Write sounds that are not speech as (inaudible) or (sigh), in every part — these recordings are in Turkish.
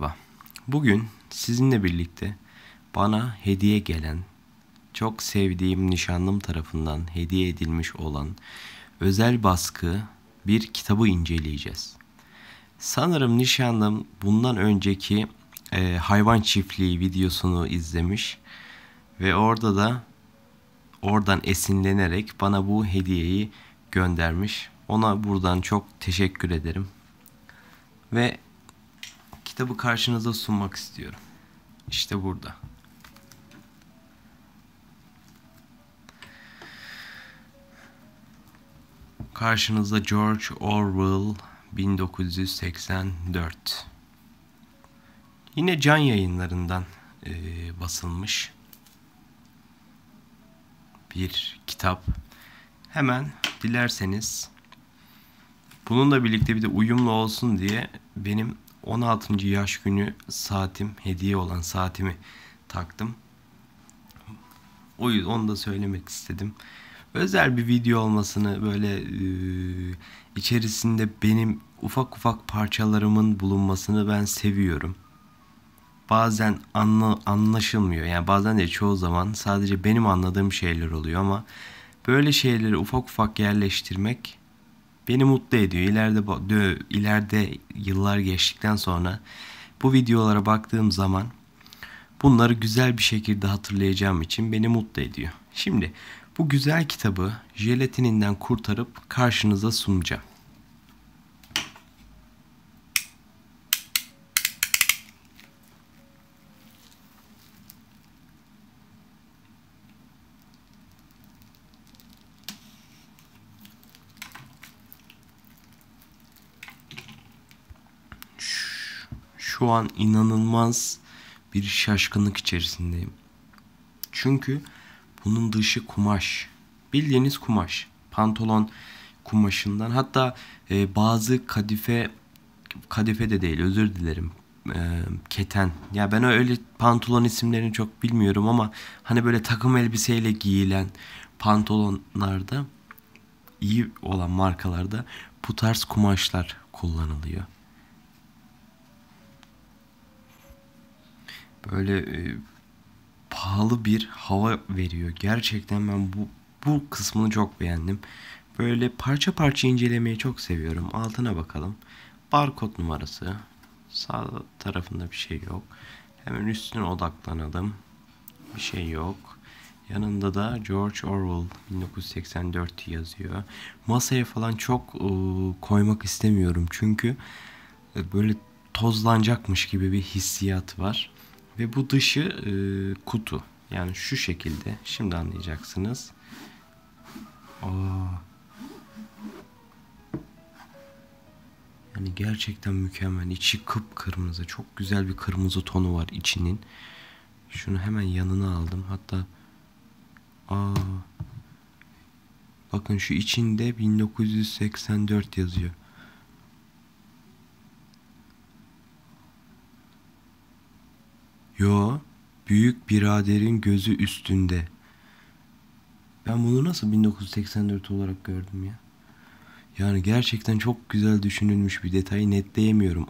merhaba. Bugün sizinle birlikte bana hediye gelen, çok sevdiğim nişanlım tarafından hediye edilmiş olan özel baskı bir kitabı inceleyeceğiz. Sanırım nişanlım bundan önceki e, hayvan çiftliği videosunu izlemiş ve orada da oradan esinlenerek bana bu hediyeyi göndermiş. Ona buradan çok teşekkür ederim. Ve kitabı karşınıza sunmak istiyorum. İşte burada. Karşınızda George Orwell 1984. Yine can yayınlarından e, basılmış bir kitap. Hemen dilerseniz bununla birlikte bir de uyumlu olsun diye benim 16. yaş günü saatim, hediye olan saatimi taktım. O yüzden onu da söylemek istedim. Özel bir video olmasını böyle e, içerisinde benim ufak ufak parçalarımın bulunmasını ben seviyorum. Bazen anla, anlaşılmıyor. Yani bazen de çoğu zaman sadece benim anladığım şeyler oluyor ama böyle şeyleri ufak ufak yerleştirmek Beni mutlu ediyor. İleride, ileride yıllar geçtikten sonra bu videolara baktığım zaman bunları güzel bir şekilde hatırlayacağım için beni mutlu ediyor. Şimdi bu güzel kitabı jelatininden kurtarıp karşınıza sunacağım. şu an inanılmaz bir şaşkınlık içerisindeyim. Çünkü bunun dışı kumaş. Bildiğiniz kumaş. Pantolon kumaşından hatta e, bazı kadife kadife de değil özür dilerim e, keten. Ya ben öyle pantolon isimlerini çok bilmiyorum ama hani böyle takım elbiseyle giyilen pantolonlarda iyi olan markalarda bu tarz kumaşlar kullanılıyor. böyle e, pahalı bir hava veriyor. Gerçekten ben bu bu kısmını çok beğendim. Böyle parça parça incelemeyi çok seviyorum. Altına bakalım. Barkod numarası. Sağ tarafında bir şey yok. Hemen üstüne odaklanalım. Bir şey yok. Yanında da George Orwell 1984 yazıyor. Masaya falan çok e, koymak istemiyorum çünkü e, böyle tozlanacakmış gibi bir hissiyat var. Ve bu dışı e, kutu. Yani şu şekilde. Şimdi anlayacaksınız. Aa. Yani gerçekten mükemmel. İçi kıpkırmızı. Çok güzel bir kırmızı tonu var içinin. Şunu hemen yanına aldım. Hatta aa bakın şu içinde 1984 yazıyor. Yo, büyük biraderin gözü üstünde. Ben bunu nasıl 1984 olarak gördüm ya? Yani gerçekten çok güzel düşünülmüş bir detayı netleyemiyorum.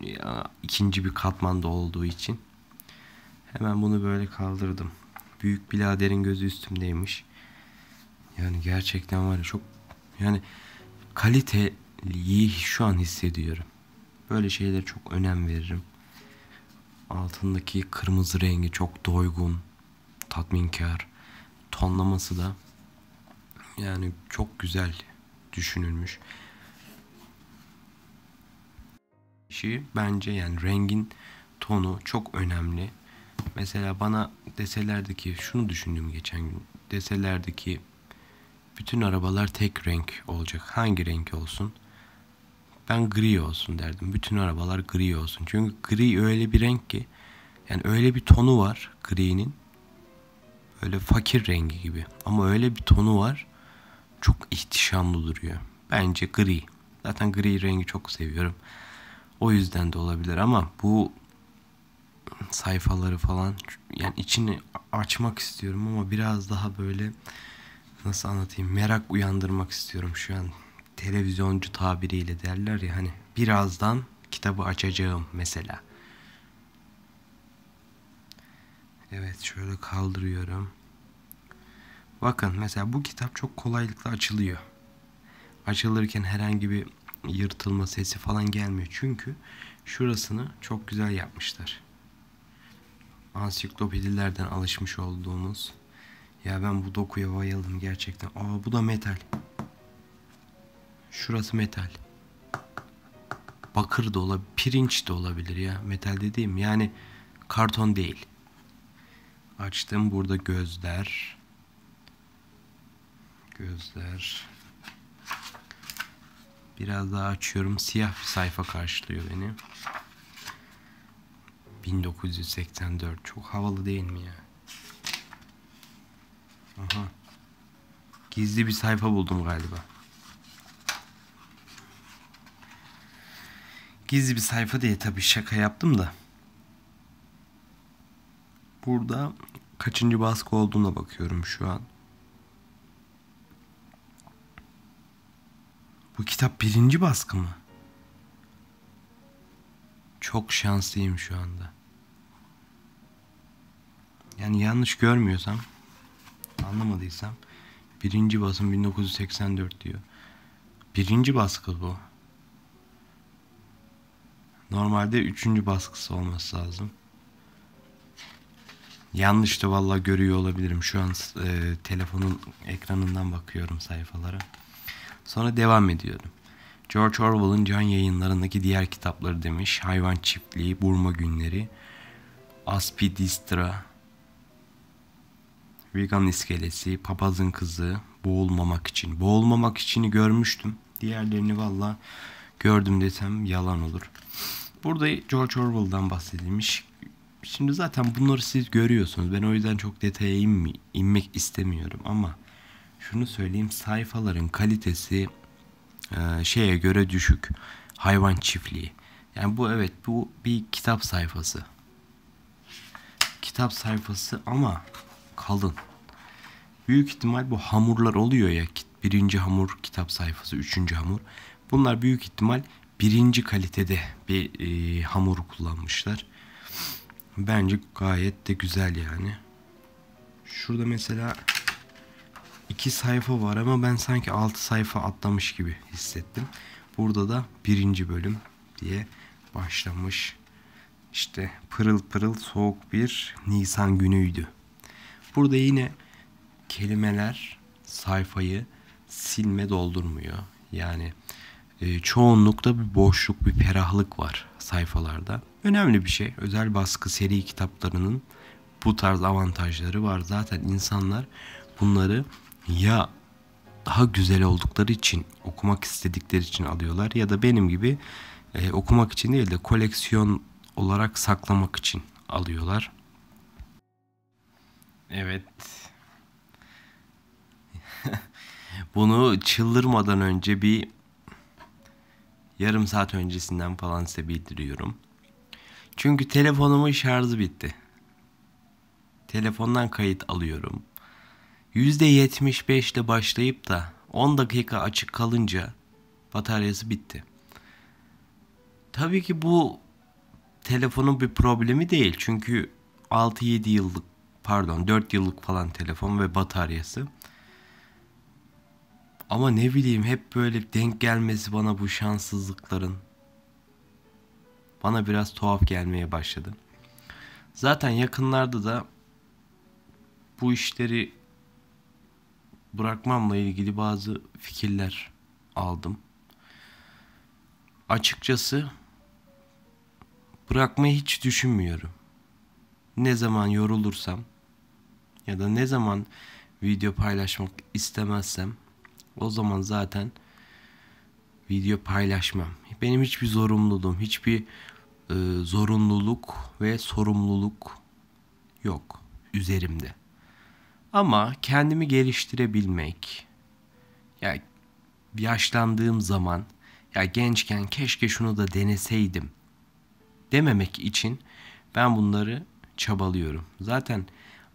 Ya, ikinci bir katmanda olduğu için. Hemen bunu böyle kaldırdım. Büyük biraderin gözü üstümdeymiş. Yani gerçekten var ya çok yani kaliteliyi şu an hissediyorum. Böyle şeylere çok önem veririm. Altındaki kırmızı rengi çok doygun, tatminkar. Tonlaması da yani çok güzel düşünülmüş. Şey bence yani rengin tonu çok önemli. Mesela bana deselerdi ki şunu düşündüm geçen gün. deselerdi ki bütün arabalar tek renk olacak. Hangi renk olsun? ben gri olsun derdim. Bütün arabalar gri olsun. Çünkü gri öyle bir renk ki yani öyle bir tonu var gri'nin. Öyle fakir rengi gibi. Ama öyle bir tonu var. Çok ihtişamlı duruyor. Bence gri. Zaten gri rengi çok seviyorum. O yüzden de olabilir ama bu sayfaları falan yani içini açmak istiyorum ama biraz daha böyle nasıl anlatayım merak uyandırmak istiyorum şu an televizyoncu tabiriyle derler ya hani birazdan kitabı açacağım mesela. Evet şöyle kaldırıyorum. Bakın mesela bu kitap çok kolaylıkla açılıyor. Açılırken herhangi bir yırtılma sesi falan gelmiyor. Çünkü şurasını çok güzel yapmışlar. Ansiklopedilerden alışmış olduğumuz. Ya ben bu dokuya bayıldım gerçekten. Aa bu da metal. Şurası metal. Bakır da olabilir, pirinç de olabilir ya. Metal dediğim yani karton değil. Açtım burada gözler. Gözler. Biraz daha açıyorum. Siyah bir sayfa karşılıyor beni. 1984. Çok havalı değil mi ya? Aha. Gizli bir sayfa buldum galiba. Gizli bir sayfa diye tabii şaka yaptım da. Burada kaçıncı baskı olduğuna bakıyorum şu an. Bu kitap birinci baskı mı? Çok şanslıyım şu anda. Yani yanlış görmüyorsam, anlamadıysam birinci basım 1984 diyor. Birinci baskı bu. Normalde üçüncü baskısı olması lazım. Yanlıştı valla görüyor olabilirim. Şu an e, telefonun ekranından bakıyorum sayfalara. Sonra devam ediyorum. George Orwell'ın can yayınlarındaki diğer kitapları demiş. Hayvan Çiftliği, Burma Günleri, Aspidistra, Vegan İskelesi, Papazın Kızı, Boğulmamak için. Boğulmamak içini görmüştüm. Diğerlerini valla gördüm desem yalan olur. Burada George Orwell'dan bahsedilmiş. Şimdi zaten bunları siz görüyorsunuz. Ben o yüzden çok detaya inme, inmek istemiyorum ama şunu söyleyeyim sayfaların kalitesi e, şeye göre düşük. Hayvan çiftliği. Yani bu evet bu bir kitap sayfası. Kitap sayfası ama kalın. Büyük ihtimal bu hamurlar oluyor ya. Birinci hamur kitap sayfası, üçüncü hamur. Bunlar büyük ihtimal birinci kalitede bir e, hamur kullanmışlar. Bence gayet de güzel yani. Şurada mesela iki sayfa var ama ben sanki altı sayfa atlamış gibi hissettim. Burada da birinci bölüm diye başlamış. İşte pırıl pırıl soğuk bir Nisan günüydü. Burada yine kelimeler sayfayı silme doldurmuyor. Yani ee, çoğunlukta bir boşluk, bir ferahlık var sayfalarda. Önemli bir şey. Özel baskı seri kitaplarının bu tarz avantajları var. Zaten insanlar bunları ya daha güzel oldukları için, okumak istedikleri için alıyorlar ya da benim gibi e, okumak için değil de koleksiyon olarak saklamak için alıyorlar. Evet. (laughs) Bunu çıldırmadan önce bir yarım saat öncesinden falan size bildiriyorum. Çünkü telefonumun şarjı bitti. Telefondan kayıt alıyorum. %75 ile başlayıp da 10 dakika açık kalınca bataryası bitti. Tabii ki bu telefonun bir problemi değil. Çünkü 6-7 yıllık pardon 4 yıllık falan telefon ve bataryası. Ama ne bileyim hep böyle denk gelmesi bana bu şanssızlıkların bana biraz tuhaf gelmeye başladı. Zaten yakınlarda da bu işleri bırakmamla ilgili bazı fikirler aldım. Açıkçası bırakmayı hiç düşünmüyorum. Ne zaman yorulursam ya da ne zaman video paylaşmak istemezsem o zaman zaten video paylaşmam. Benim hiçbir zorunluluğum, hiçbir e, zorunluluk ve sorumluluk yok üzerimde. Ama kendimi geliştirebilmek, ya yaşlandığım zaman, ya gençken keşke şunu da deneseydim dememek için ben bunları çabalıyorum. Zaten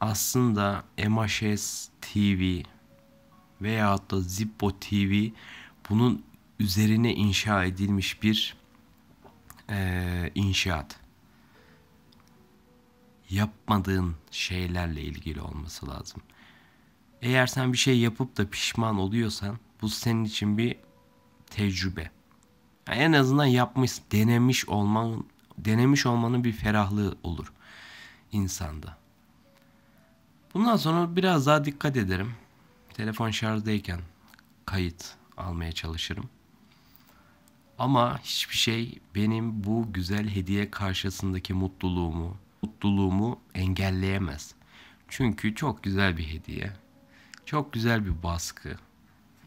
aslında MHS TV veyahut da Zippo TV bunun üzerine inşa edilmiş bir e, inşaat. Yapmadığın şeylerle ilgili olması lazım. Eğer sen bir şey yapıp da pişman oluyorsan bu senin için bir tecrübe. Yani en azından yapmış, denemiş olman, denemiş olmanın bir ferahlığı olur insanda. Bundan sonra biraz daha dikkat ederim. Telefon şarjdayken kayıt almaya çalışırım. Ama hiçbir şey benim bu güzel hediye karşısındaki mutluluğumu, mutluluğumu engelleyemez. Çünkü çok güzel bir hediye. Çok güzel bir baskı.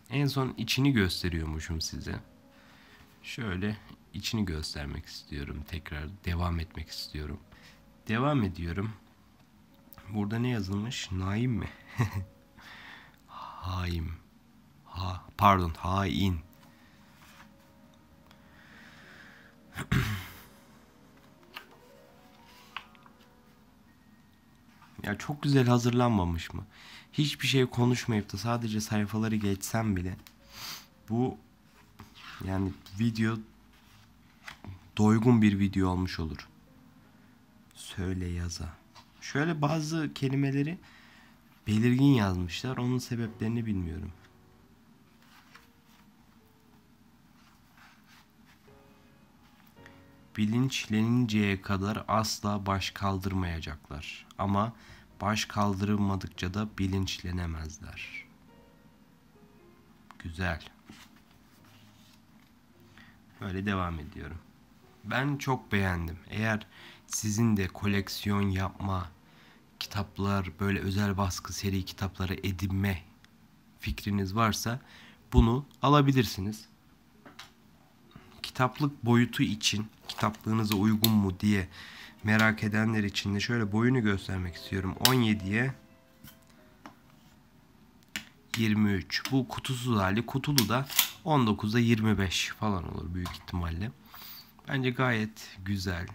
En son içini gösteriyormuşum size. Şöyle içini göstermek istiyorum tekrar. Devam etmek istiyorum. Devam ediyorum. Burada ne yazılmış? Naim mi? (laughs) haim. Ha, pardon, hain. (clears throat) ya çok güzel hazırlanmamış mı? Hiçbir şey konuşmayıp da sadece sayfaları geçsem bile bu yani video doygun bir video olmuş olur. Söyle yaza. Şöyle bazı kelimeleri belirgin yazmışlar. Onun sebeplerini bilmiyorum. Bilinçleninceye kadar asla baş kaldırmayacaklar. Ama baş kaldırılmadıkça da bilinçlenemezler. Güzel. Böyle devam ediyorum. Ben çok beğendim. Eğer sizin de koleksiyon yapma kitaplar, böyle özel baskı seri kitapları edinme fikriniz varsa bunu alabilirsiniz. Kitaplık boyutu için kitaplığınıza uygun mu diye merak edenler için de şöyle boyunu göstermek istiyorum. 17'ye 23. Bu kutusuz hali. Kutulu da 19'da 25 falan olur büyük ihtimalle. Bence gayet güzel,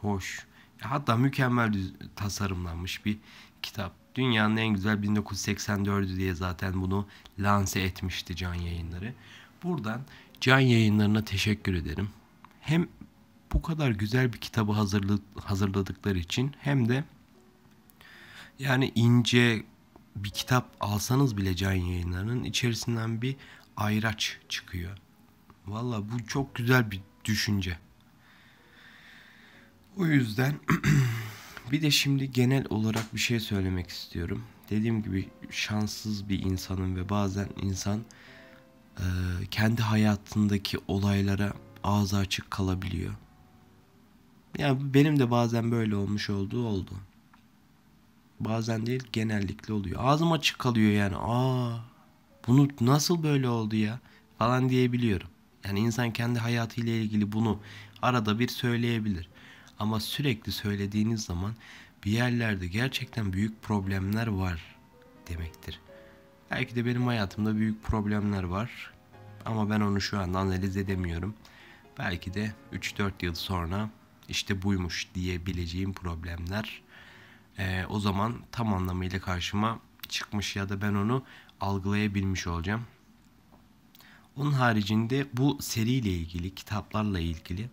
hoş. Hatta mükemmel tasarımlanmış bir kitap. Dünyanın en güzel 1984'ü diye zaten bunu lanse etmişti Can Yayınları. Buradan Can Yayınları'na teşekkür ederim. Hem bu kadar güzel bir kitabı hazırladıkları için hem de yani ince bir kitap alsanız bile Can Yayınları'nın içerisinden bir ayraç çıkıyor. Valla bu çok güzel bir düşünce. O yüzden (clears throat) bir de şimdi genel olarak bir şey söylemek istiyorum. Dediğim gibi şanssız bir insanım ve bazen insan e, kendi hayatındaki olaylara ağzı açık kalabiliyor. Yani benim de bazen böyle olmuş olduğu oldu. Bazen değil genellikle oluyor. Ağzım açık kalıyor yani. Aa bunu nasıl böyle oldu ya falan diyebiliyorum. Yani insan kendi hayatıyla ilgili bunu arada bir söyleyebilir. Ama sürekli söylediğiniz zaman bir yerlerde gerçekten büyük problemler var demektir. Belki de benim hayatımda büyük problemler var ama ben onu şu anda analiz edemiyorum. Belki de 3-4 yıl sonra işte buymuş diyebileceğim problemler e, o zaman tam anlamıyla karşıma çıkmış ya da ben onu algılayabilmiş olacağım. Onun haricinde bu seriyle ilgili, kitaplarla ilgili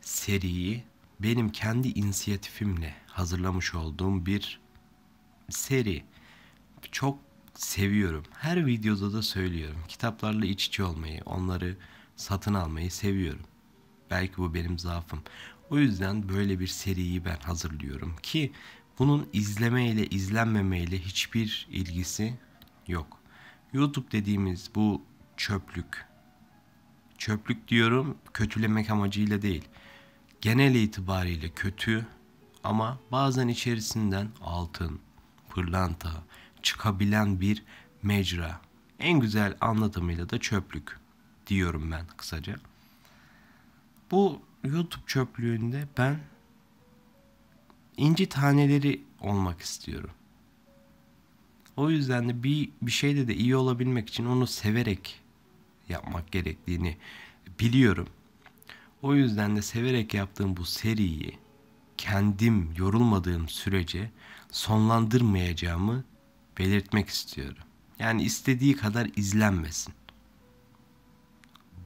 seriyi benim kendi inisiyatifimle hazırlamış olduğum bir seri. Çok seviyorum. Her videoda da söylüyorum. Kitaplarla iç içe olmayı, onları satın almayı seviyorum. Belki bu benim zaafım. O yüzden böyle bir seriyi ben hazırlıyorum ki bunun izleme ile izlenmeme ile hiçbir ilgisi yok. YouTube dediğimiz bu çöplük. Çöplük diyorum kötülemek amacıyla değil genel itibariyle kötü ama bazen içerisinden altın, pırlanta çıkabilen bir mecra. En güzel anlatımıyla da çöplük diyorum ben kısaca. Bu YouTube çöplüğünde ben inci taneleri olmak istiyorum. O yüzden de bir, bir şeyde de iyi olabilmek için onu severek yapmak gerektiğini biliyorum. O yüzden de severek yaptığım bu seriyi kendim yorulmadığım sürece sonlandırmayacağımı belirtmek istiyorum. Yani istediği kadar izlenmesin.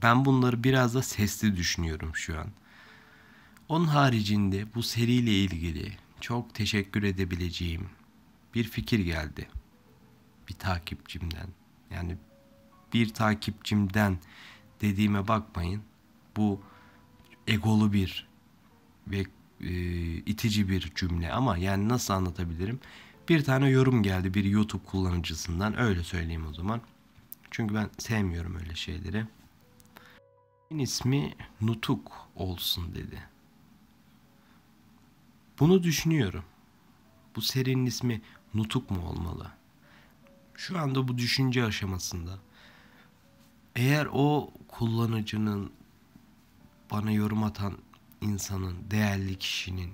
Ben bunları biraz da sesli düşünüyorum şu an. Onun haricinde bu seriyle ilgili çok teşekkür edebileceğim bir fikir geldi. Bir takipçimden. Yani bir takipçimden dediğime bakmayın. Bu egolu bir ve e, itici bir cümle ama yani nasıl anlatabilirim? Bir tane yorum geldi bir YouTube kullanıcısından öyle söyleyeyim o zaman. Çünkü ben sevmiyorum öyle şeyleri. Filmin ismi Nutuk olsun dedi. Bunu düşünüyorum. Bu serinin ismi Nutuk mu olmalı? Şu anda bu düşünce aşamasında. Eğer o kullanıcının bana yorum atan insanın, değerli kişinin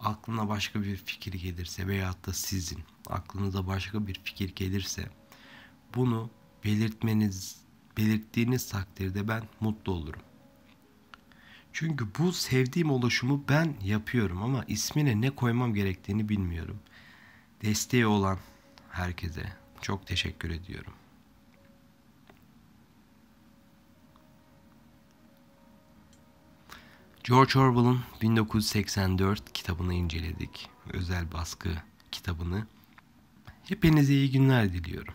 aklına başka bir fikir gelirse veyahut da sizin aklınıza başka bir fikir gelirse bunu belirtmeniz belirttiğiniz takdirde ben mutlu olurum. Çünkü bu sevdiğim oluşumu ben yapıyorum ama ismine ne koymam gerektiğini bilmiyorum. Desteği olan herkese çok teşekkür ediyorum. George Orwell'ın 1984 kitabını inceledik. Özel baskı kitabını. Hepinize iyi günler diliyorum.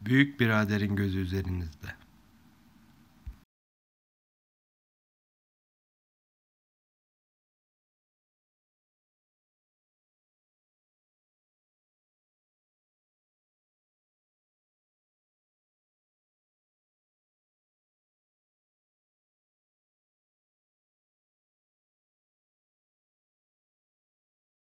Büyük biraderin gözü üzerinizde.